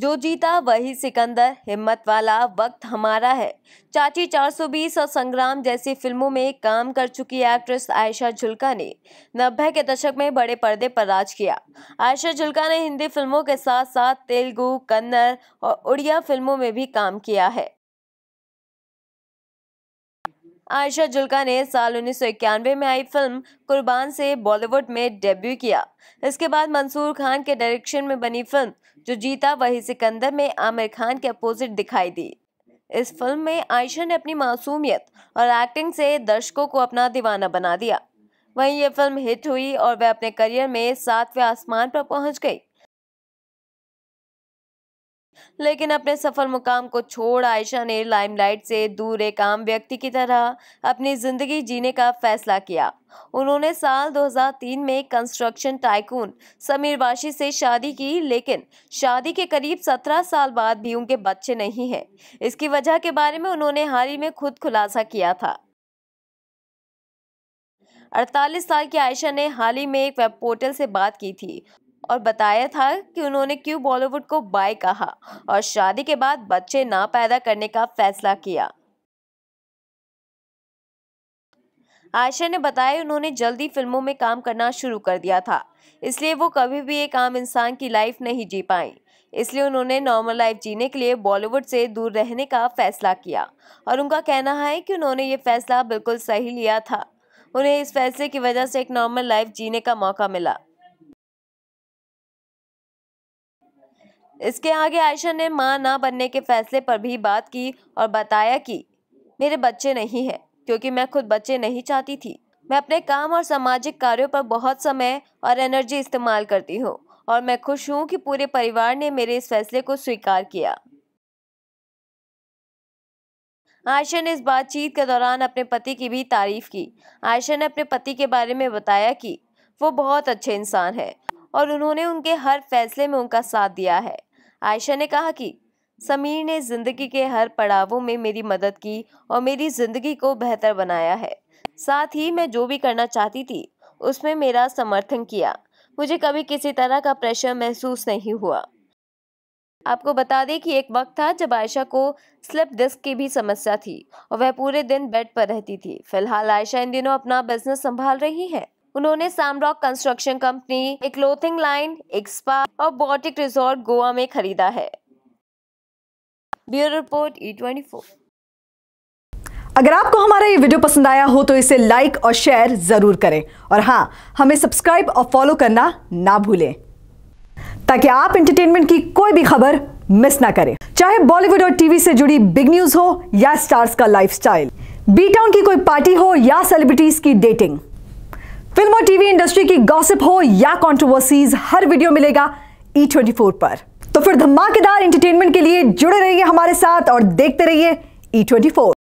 जो जीता वही सिकंदर हिम्मत वाला वक्त हमारा है चाची 420 और संग्राम जैसी फिल्मों में काम कर चुकी एक्ट्रेस आयशा झुलका ने नब्बे के दशक में बड़े पर्दे पर राज किया आयशा झुलका ने हिंदी फिल्मों के साथ साथ तेलुगु कन्नड़ और उड़िया फिल्मों में भी काम किया है आयशा जुल्का ने साल उन्नीस में आई फिल्म कुर्बान से बॉलीवुड में डेब्यू किया इसके बाद मंसूर खान के डायरेक्शन में बनी फिल्म जो जीता वही सिकंदर में आमिर खान के अपोजिट दिखाई दी इस फिल्म में आयशा ने अपनी मासूमियत और एक्टिंग से दर्शकों को अपना दीवाना बना दिया वहीं ये फिल्म हिट हुई और वह अपने करियर में सातवें आसमान पर पहुंच गई लेकिन अपने सफल मुकाम को छोड़ आयशा ने लाइमलाइट से दूर एक आम व्यक्ति की तरह अपनी ज़िंदगी जीने का फैसला किया उन्होंने साल 2003 में कंस्ट्रक्शन टाइकून समीर वाशी से शादी की लेकिन शादी के करीब 17 साल बाद भी उनके बच्चे नहीं हैं इसकी वजह के बारे में उन्होंने हाल ही में खुद खुलासा किया था 48 साल की आयशा ने हाल ही में एक वेब पोर्टल से बात की थी और बताया था कि उन्होंने क्यों बॉलीवुड को बाय कहा और शादी के बाद बच्चे ना पैदा करने का फैसला किया आयशा ने बताया उन्होंने जल्दी फिल्मों में काम करना शुरू कर दिया था इसलिए वो कभी भी एक आम इंसान की लाइफ नहीं जी पाई इसलिए उन्होंने नॉर्मल लाइफ जीने के लिए बॉलीवुड से दूर रहने का फैसला किया और उनका कहना है कि उन्होंने ये फैसला बिल्कुल सही लिया था उन्हें इस फैसले की वजह से एक नॉर्मल लाइफ जीने का मौका मिला इसके आगे आयशा ने माँ ना बनने के फैसले पर भी बात की और बताया कि मेरे बच्चे नहीं है क्योंकि मैं खुद बच्चे नहीं चाहती थी मैं अपने काम और सामाजिक कार्यों पर बहुत समय और एनर्जी इस्तेमाल करती हूँ और मैं खुश हूँ कि पूरे परिवार ने मेरे इस फैसले को स्वीकार किया आयशा ने इस बातचीत के दौरान अपने पति की भी तारीफ की आयशा ने अपने पति के बारे में बताया कि वो बहुत अच्छे इंसान है और उन्होंने उनके हर फैसले में उनका साथ दिया है आयशा ने कहा कि समीर ने ज़िंदगी के हर पड़ावों में मेरी मदद की और मेरी ज़िंदगी को बेहतर बनाया है साथ ही मैं जो भी करना चाहती थी उसमें मेरा समर्थन किया मुझे कभी किसी तरह का प्रेशर महसूस नहीं हुआ आपको बता दें कि एक वक्त था जब आयशा को स्लिप डिस्क की भी समस्या थी और वह पूरे दिन बेड पर रहती थी फिलहाल आयशा इन दिनों अपना बिजनेस संभाल रही है उन्होंने सामरॉक कंस्ट्रक्शन कंपनी एक क्लोथिंग लाइन एक स्पा और बॉटिक रिजॉर्ट गोवा में खरीदा है ब्यूरो रिपोर्ट ई e अगर आपको हमारा ये वीडियो पसंद आया हो तो इसे लाइक और शेयर जरूर करें और हाँ हमें सब्सक्राइब और फॉलो करना ना भूलें ताकि आप एंटरटेनमेंट की कोई भी खबर मिस ना करें चाहे बॉलीवुड और टीवी से जुड़ी बिग न्यूज हो या स्टार्स का लाइफस्टाइल बी टाउन की कोई पार्टी हो या सेलिब्रिटीज की डेटिंग फिल्म और टीवी इंडस्ट्री की गॉसिप हो या कंट्रोवर्सीज हर वीडियो मिलेगा ई ट्वेंटी फोर पर तो फिर धमाकेदार एंटरटेनमेंट के लिए जुड़े रहिए हमारे साथ और देखते रहिए ई ट्वेंटी फोर